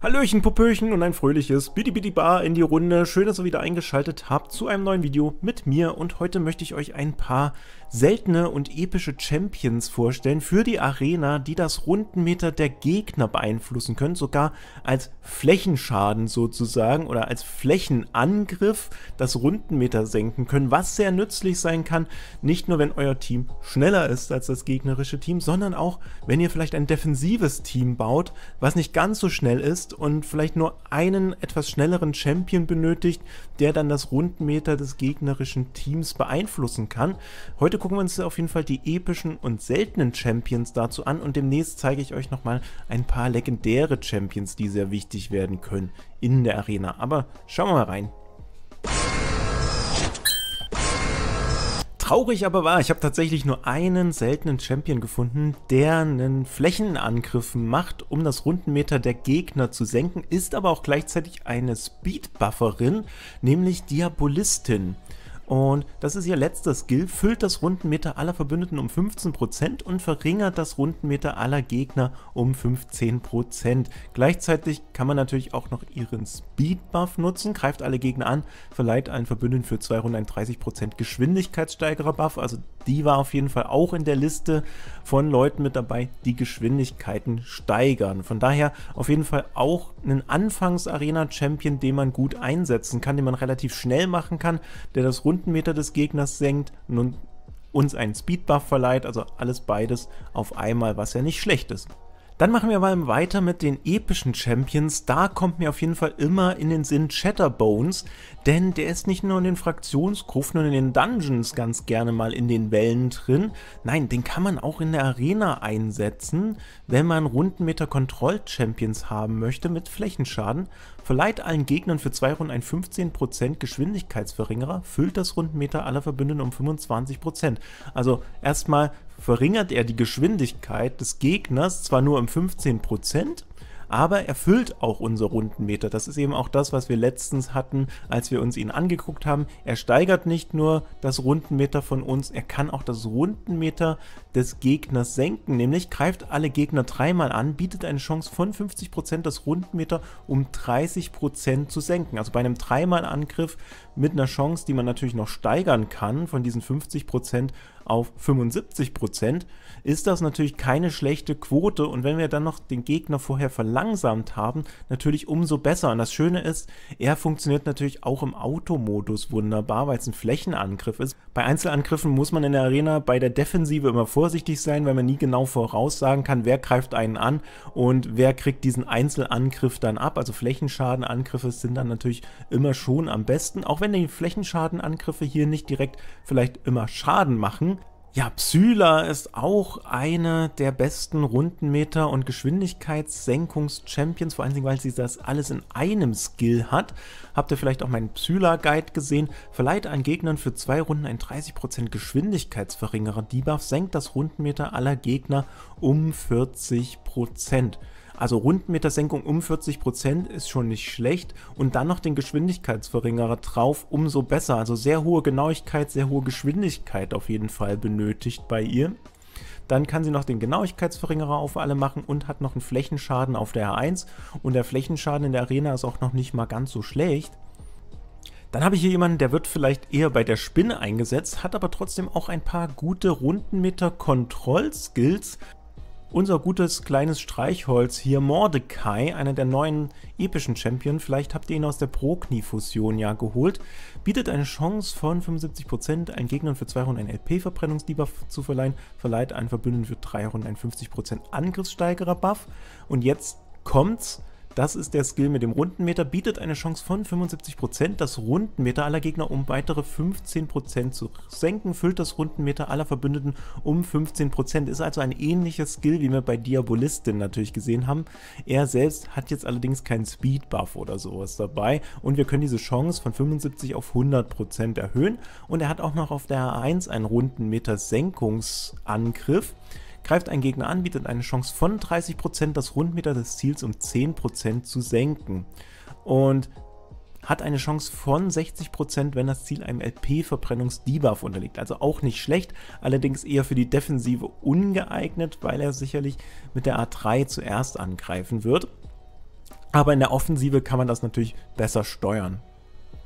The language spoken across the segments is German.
Hallöchen, Popöchen und ein fröhliches Bidi Bidi Bar in die Runde. Schön, dass ihr wieder eingeschaltet habt zu einem neuen Video mit mir und heute möchte ich euch ein paar seltene und epische Champions vorstellen für die Arena, die das Rundenmeter der Gegner beeinflussen können, sogar als Flächenschaden sozusagen oder als Flächenangriff das Rundenmeter senken können, was sehr nützlich sein kann, nicht nur wenn euer Team schneller ist als das gegnerische Team, sondern auch wenn ihr vielleicht ein defensives Team baut, was nicht ganz so schnell ist, ist und vielleicht nur einen etwas schnelleren Champion benötigt, der dann das Rundmeter des gegnerischen Teams beeinflussen kann. Heute gucken wir uns auf jeden Fall die epischen und seltenen Champions dazu an und demnächst zeige ich euch nochmal ein paar legendäre Champions, die sehr wichtig werden können in der Arena. Aber schauen wir mal rein traurig aber war, ich habe tatsächlich nur einen seltenen Champion gefunden, der einen Flächenangriff macht, um das Rundenmeter der Gegner zu senken, ist aber auch gleichzeitig eine Speedbufferin, nämlich Diabolistin. Und das ist ihr letzter Skill, füllt das Rundenmeter aller Verbündeten um 15% und verringert das Rundenmeter aller Gegner um 15%. Gleichzeitig kann man natürlich auch noch ihren Speed-Buff nutzen, greift alle Gegner an, verleiht einen Verbündeten für 230% Geschwindigkeitssteigerer-Buff. Also die war auf jeden Fall auch in der Liste von Leuten mit dabei, die Geschwindigkeiten steigern. Von daher auf jeden Fall auch einen Anfangs-Arena-Champion, den man gut einsetzen kann, den man relativ schnell machen kann, der das Rundenmeter Stundenmeter des Gegners senkt und uns einen Speedbuff verleiht, also alles beides auf einmal, was ja nicht schlecht ist. Dann machen wir mal weiter mit den epischen Champions. Da kommt mir auf jeden Fall immer in den Sinn Chatterbones, denn der ist nicht nur in den Fraktionsgrufen und in den Dungeons ganz gerne mal in den Wellen drin. Nein, den kann man auch in der Arena einsetzen, wenn man Rundenmeter Kontroll Champions haben möchte mit Flächenschaden. Verleiht allen Gegnern für zwei Runden ein 15% Geschwindigkeitsverringerer, füllt das Rundenmeter aller Verbündeten um 25%. Also erstmal verringert er die Geschwindigkeit des Gegners zwar nur um 15%, aber erfüllt auch unser Rundenmeter. Das ist eben auch das, was wir letztens hatten, als wir uns ihn angeguckt haben. Er steigert nicht nur das Rundenmeter von uns, er kann auch das Rundenmeter des Gegners senken, nämlich greift alle Gegner dreimal an, bietet eine Chance von 50% das Rundenmeter um 30% zu senken. Also bei einem dreimal Angriff mit einer Chance, die man natürlich noch steigern kann von diesen 50%, auf 75 Prozent, ist das natürlich keine schlechte Quote. Und wenn wir dann noch den Gegner vorher verlangsamt haben, natürlich umso besser. Und das Schöne ist, er funktioniert natürlich auch im Automodus wunderbar, weil es ein Flächenangriff ist. Bei Einzelangriffen muss man in der Arena bei der Defensive immer vorsichtig sein, weil man nie genau voraussagen kann, wer greift einen an und wer kriegt diesen Einzelangriff dann ab. Also Flächenschadenangriffe sind dann natürlich immer schon am besten, auch wenn die Flächenschadenangriffe hier nicht direkt vielleicht immer Schaden machen, ja, Psyla ist auch eine der besten Rundenmeter- und Geschwindigkeitssenkungs-Champions, vor allen Dingen, weil sie das alles in einem Skill hat. Habt ihr vielleicht auch meinen Psyla-Guide gesehen? Verleiht an Gegnern für zwei Runden ein 30% Geschwindigkeitsverringerer Debuff, senkt das Rundenmeter aller Gegner um 40%. Also rund Senkung um 40% ist schon nicht schlecht und dann noch den Geschwindigkeitsverringerer drauf, umso besser. Also sehr hohe Genauigkeit, sehr hohe Geschwindigkeit auf jeden Fall benötigt bei ihr. Dann kann sie noch den Genauigkeitsverringerer auf alle machen und hat noch einen Flächenschaden auf der R1. Und der Flächenschaden in der Arena ist auch noch nicht mal ganz so schlecht. Dann habe ich hier jemanden, der wird vielleicht eher bei der Spinne eingesetzt, hat aber trotzdem auch ein paar gute Rundenmeter Kontrollskills unser gutes kleines Streichholz hier, Mordecai, einer der neuen epischen Champion, vielleicht habt ihr ihn aus der pro fusion ja geholt, bietet eine Chance von 75%, einen Gegnern für 2 Runden einen LP-Verbrennungsdieber zu verleihen, verleiht einen Verbündeten für 3 Runden einen 50% Angriffssteigerer-Buff und jetzt kommt's, das ist der Skill mit dem Rundenmeter, bietet eine Chance von 75%, das Rundenmeter aller Gegner um weitere 15% zu senken, füllt das Rundenmeter aller Verbündeten um 15%. Ist also ein ähnliches Skill, wie wir bei Diabolistin natürlich gesehen haben. Er selbst hat jetzt allerdings keinen Speedbuff oder sowas dabei und wir können diese Chance von 75 auf 100% erhöhen und er hat auch noch auf der A1 einen Rundenmeter Senkungsangriff. Greift ein Gegner an, bietet eine Chance von 30%, das Rundmeter des Ziels um 10% zu senken. Und hat eine Chance von 60%, wenn das Ziel einem LP-Verbrennungs-Debuff unterliegt. Also auch nicht schlecht, allerdings eher für die Defensive ungeeignet, weil er sicherlich mit der A3 zuerst angreifen wird. Aber in der Offensive kann man das natürlich besser steuern.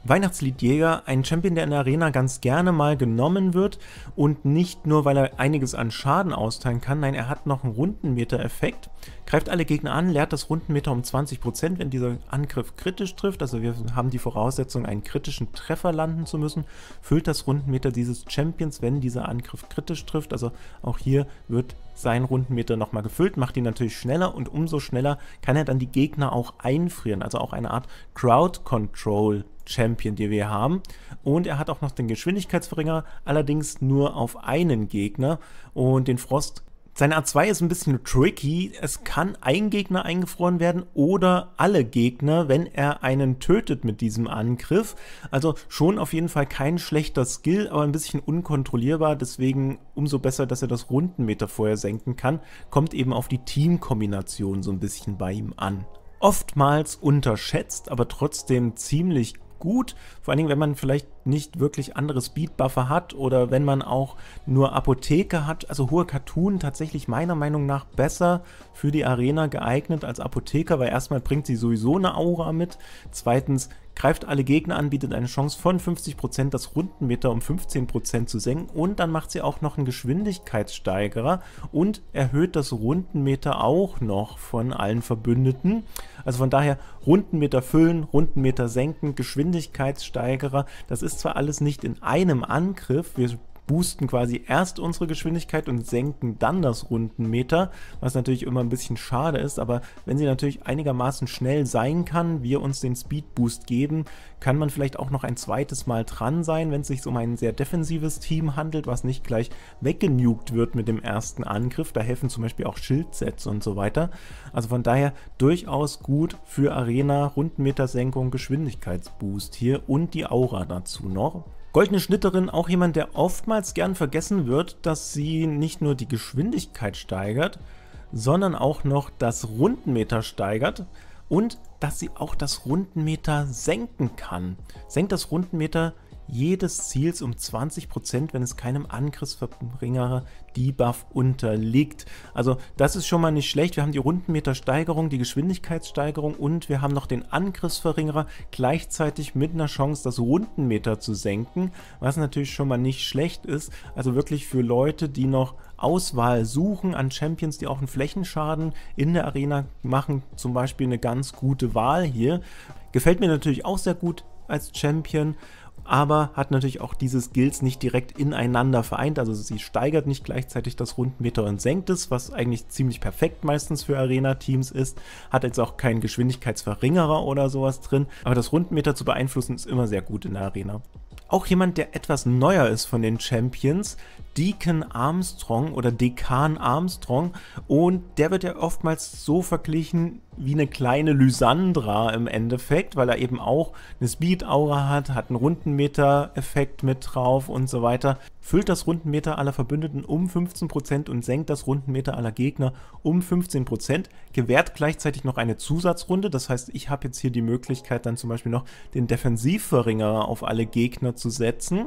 Weihnachtsliedjäger, ein Champion, der in der Arena ganz gerne mal genommen wird und nicht nur, weil er einiges an Schaden austeilen kann, nein, er hat noch einen Rundenmeter-Effekt, greift alle Gegner an, leert das Rundenmeter um 20%, wenn dieser Angriff kritisch trifft, also wir haben die Voraussetzung, einen kritischen Treffer landen zu müssen, füllt das Rundenmeter dieses Champions, wenn dieser Angriff kritisch trifft, also auch hier wird seinen Rundenmeter nochmal gefüllt, macht ihn natürlich schneller und umso schneller kann er dann die Gegner auch einfrieren. Also auch eine Art Crowd Control Champion, die wir haben. Und er hat auch noch den Geschwindigkeitsverringer, allerdings nur auf einen Gegner. Und den Frost sein A2 ist ein bisschen tricky. Es kann ein Gegner eingefroren werden oder alle Gegner, wenn er einen tötet mit diesem Angriff. Also schon auf jeden Fall kein schlechter Skill, aber ein bisschen unkontrollierbar. Deswegen umso besser, dass er das Rundenmeter vorher senken kann. Kommt eben auf die Teamkombination so ein bisschen bei ihm an oftmals unterschätzt, aber trotzdem ziemlich gut. Vor allen Dingen, wenn man vielleicht nicht wirklich andere Speedbuffer hat oder wenn man auch nur Apotheke hat. Also hohe Cartoon tatsächlich meiner Meinung nach besser für die Arena geeignet als Apotheker, weil erstmal bringt sie sowieso eine Aura mit. Zweitens greift alle Gegner an, bietet eine Chance von 50%, das Rundenmeter um 15% zu senken und dann macht sie auch noch einen Geschwindigkeitssteigerer und erhöht das Rundenmeter auch noch von allen Verbündeten. Also von daher Rundenmeter füllen, Rundenmeter senken, Geschwindigkeitssteigerer. Das ist zwar alles nicht in einem Angriff, wir boosten quasi erst unsere Geschwindigkeit und senken dann das Rundenmeter, was natürlich immer ein bisschen schade ist, aber wenn sie natürlich einigermaßen schnell sein kann, wir uns den Speedboost geben, kann man vielleicht auch noch ein zweites Mal dran sein, wenn es sich um ein sehr defensives Team handelt, was nicht gleich weggenugt wird mit dem ersten Angriff. Da helfen zum Beispiel auch Schildsets und so weiter. Also von daher durchaus gut für Arena, Rundenmetersenkung, Geschwindigkeitsboost hier und die Aura dazu noch. Goldene Schnitterin, auch jemand, der oftmals gern vergessen wird, dass sie nicht nur die Geschwindigkeit steigert, sondern auch noch das Rundenmeter steigert und dass sie auch das Rundenmeter senken kann. Senkt das Rundenmeter jedes Ziels um 20%, wenn es keinem Angriffsverringerer Debuff unterliegt. Also das ist schon mal nicht schlecht. Wir haben die Rundenmetersteigerung, die Geschwindigkeitssteigerung und wir haben noch den Angriffsverringerer gleichzeitig mit einer Chance, das Rundenmeter zu senken, was natürlich schon mal nicht schlecht ist. Also wirklich für Leute, die noch Auswahl suchen an Champions, die auch einen Flächenschaden in der Arena machen, zum Beispiel eine ganz gute Wahl hier. Gefällt mir natürlich auch sehr gut als Champion aber hat natürlich auch diese Skills nicht direkt ineinander vereint. Also sie steigert nicht gleichzeitig das Rundmeter und senkt es, was eigentlich ziemlich perfekt meistens für Arena-Teams ist. Hat jetzt auch keinen Geschwindigkeitsverringerer oder sowas drin. Aber das Rundmeter zu beeinflussen ist immer sehr gut in der Arena. Auch jemand, der etwas neuer ist von den Champions, Deacon Armstrong oder Dekan Armstrong und der wird ja oftmals so verglichen wie eine kleine Lysandra im Endeffekt, weil er eben auch eine Speed-Aura hat, hat einen Rundenmeter-Effekt mit drauf und so weiter füllt das Rundenmeter aller Verbündeten um 15% und senkt das Rundenmeter aller Gegner um 15%, gewährt gleichzeitig noch eine Zusatzrunde, das heißt, ich habe jetzt hier die Möglichkeit, dann zum Beispiel noch den Defensivverringerer auf alle Gegner zu setzen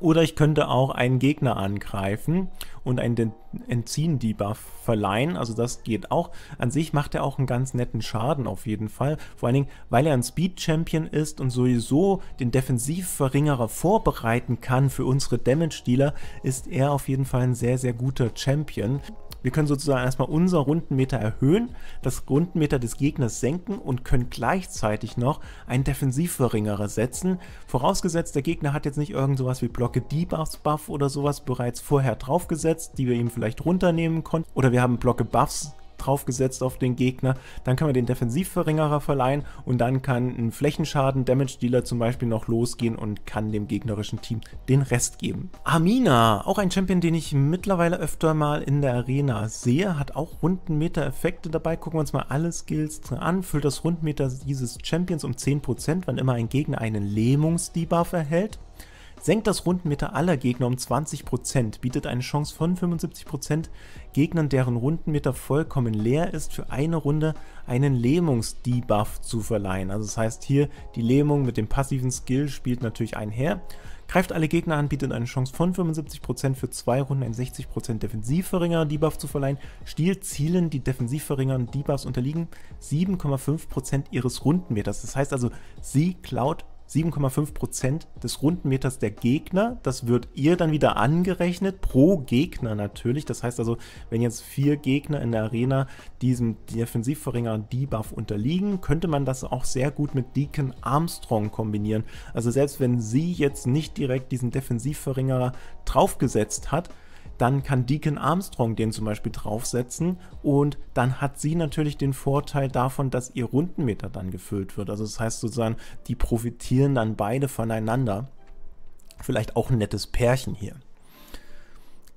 oder ich könnte auch einen Gegner angreifen und einen Entziehen-Debuff verleihen. Also das geht auch. An sich macht er auch einen ganz netten Schaden auf jeden Fall. Vor allen Dingen, weil er ein Speed-Champion ist und sowieso den Defensivverringerer vorbereiten kann für unsere Damage-Dealer, ist er auf jeden Fall ein sehr, sehr guter Champion. Wir können sozusagen erstmal unser Rundenmeter erhöhen, das Rundenmeter des Gegners senken und können gleichzeitig noch einen Defensivverringerer setzen. Vorausgesetzt, der Gegner hat jetzt nicht irgend sowas wie Blocke Debuffs Buff oder sowas bereits vorher draufgesetzt, die wir ihm vielleicht runternehmen konnten. Oder wir haben Blocke Buffs draufgesetzt auf den Gegner. Dann kann man den Defensivverringerer verleihen und dann kann ein Flächenschaden Damage Dealer zum Beispiel noch losgehen und kann dem gegnerischen Team den Rest geben. Amina, auch ein Champion, den ich mittlerweile öfter mal in der Arena sehe, hat auch Rundenmeter Effekte dabei. Gucken wir uns mal alle Skills an. Füllt das Rundenmeter dieses Champions um 10%, wann immer ein Gegner einen lähmungs Lähmungsdebuff erhält senkt das Rundenmeter aller Gegner um 20%, bietet eine Chance von 75% Gegnern, deren Rundenmeter vollkommen leer ist, für eine Runde einen Lähmungs-Debuff zu verleihen. Also das heißt hier, die Lähmung mit dem passiven Skill spielt natürlich einher. Greift alle Gegner an, bietet eine Chance von 75% für zwei Runden einen 60% Defensivverringerer Debuff zu verleihen. Stiehlt Zielen, die Defensivverringerern Debuffs unterliegen, 7,5% ihres Rundenmeters. Das heißt also, sie klaut 7,5 des Rundenmeters der Gegner. Das wird ihr dann wieder angerechnet, pro Gegner natürlich. Das heißt also, wenn jetzt vier Gegner in der Arena diesem Defensivverringer Debuff unterliegen, könnte man das auch sehr gut mit Deacon Armstrong kombinieren. Also selbst wenn sie jetzt nicht direkt diesen Defensivverringerer draufgesetzt hat, dann kann Deacon Armstrong den zum Beispiel draufsetzen und dann hat sie natürlich den Vorteil davon, dass ihr Rundenmeter dann gefüllt wird. Also das heißt sozusagen, die profitieren dann beide voneinander. Vielleicht auch ein nettes Pärchen hier.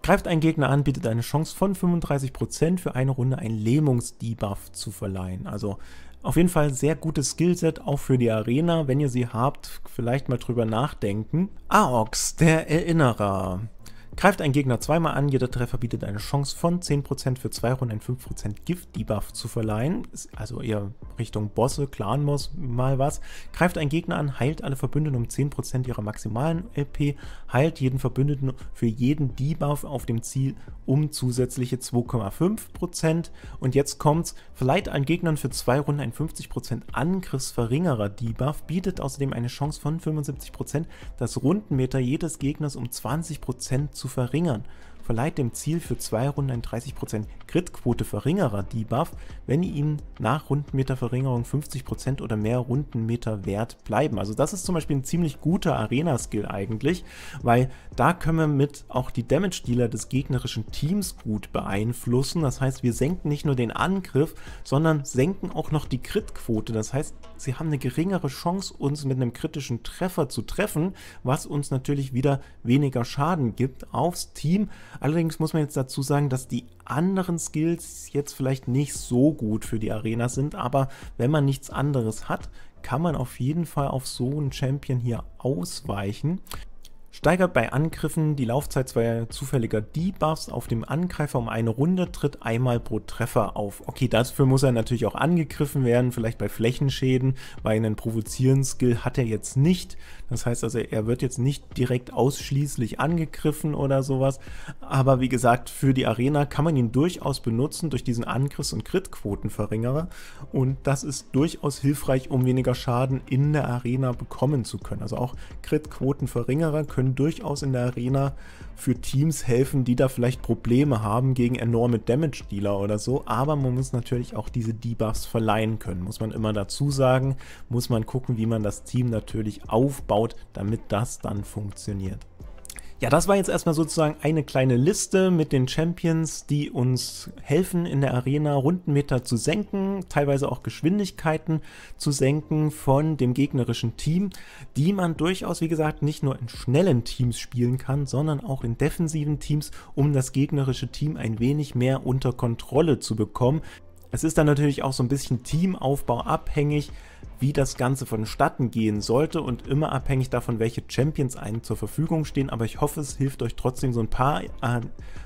Greift ein Gegner an, bietet eine Chance von 35% für eine Runde ein Lähmungs-Debuff zu verleihen. Also auf jeden Fall sehr gutes Skillset, auch für die Arena. Wenn ihr sie habt, vielleicht mal drüber nachdenken. Aox, der Erinnerer. Greift ein Gegner zweimal an, jeder Treffer bietet eine Chance von 10% für zwei Runden einen 5% Gift-Debuff zu verleihen, also eher Richtung Bosse, clan -Moss, mal was. Greift ein Gegner an, heilt alle Verbündeten um 10% ihrer maximalen LP, heilt jeden Verbündeten für jeden Debuff auf dem Ziel um zusätzliche 2,5% und jetzt kommt's, verleiht ein Gegnern für zwei Runden einen 50% Angriffsverringerer Debuff, bietet außerdem eine Chance von 75%, das Rundenmeter jedes Gegners um 20% zu verringern verleiht dem Ziel für zwei Runden ein 30% Crit-Quote Verringerer Debuff, wenn ihm nach Rundenmeterverringerung 50% oder mehr Rundenmeter wert bleiben. Also das ist zum Beispiel ein ziemlich guter Arena-Skill eigentlich, weil da können wir mit auch die Damage-Dealer des gegnerischen Teams gut beeinflussen. Das heißt, wir senken nicht nur den Angriff, sondern senken auch noch die Crit-Quote. Das heißt, sie haben eine geringere Chance, uns mit einem kritischen Treffer zu treffen, was uns natürlich wieder weniger Schaden gibt aufs Team, Allerdings muss man jetzt dazu sagen, dass die anderen Skills jetzt vielleicht nicht so gut für die Arena sind, aber wenn man nichts anderes hat, kann man auf jeden Fall auf so einen Champion hier ausweichen. Steigert bei Angriffen die Laufzeit zweier zufälliger Debuffs auf dem Angreifer um eine Runde, tritt einmal pro Treffer auf. Okay, dafür muss er natürlich auch angegriffen werden, vielleicht bei Flächenschäden, weil einen Provozieren-Skill hat er jetzt nicht. Das heißt also, er wird jetzt nicht direkt ausschließlich angegriffen oder sowas. Aber wie gesagt, für die Arena kann man ihn durchaus benutzen durch diesen Angriffs- und Crit-Quotenverringerer. Und das ist durchaus hilfreich, um weniger Schaden in der Arena bekommen zu können. Also auch Crit-Quotenverringerer können können durchaus in der Arena für Teams helfen, die da vielleicht Probleme haben gegen enorme Damage-Dealer oder so. Aber man muss natürlich auch diese Debuffs verleihen können, muss man immer dazu sagen. Muss man gucken, wie man das Team natürlich aufbaut, damit das dann funktioniert. Ja, das war jetzt erstmal sozusagen eine kleine Liste mit den Champions, die uns helfen, in der Arena Rundenmeter zu senken, teilweise auch Geschwindigkeiten zu senken von dem gegnerischen Team, die man durchaus, wie gesagt, nicht nur in schnellen Teams spielen kann, sondern auch in defensiven Teams, um das gegnerische Team ein wenig mehr unter Kontrolle zu bekommen. Es ist dann natürlich auch so ein bisschen Teamaufbau abhängig, wie das Ganze vonstatten gehen sollte und immer abhängig davon, welche Champions einen zur Verfügung stehen. Aber ich hoffe, es hilft euch trotzdem so ein paar, äh,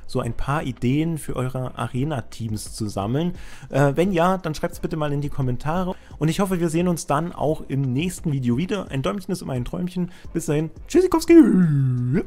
so ein paar Ideen für eure Arena-Teams zu sammeln. Äh, wenn ja, dann schreibt es bitte mal in die Kommentare. Und ich hoffe, wir sehen uns dann auch im nächsten Video wieder. Ein Däumchen ist immer ein Träumchen. Bis dahin, Tschüssikowski!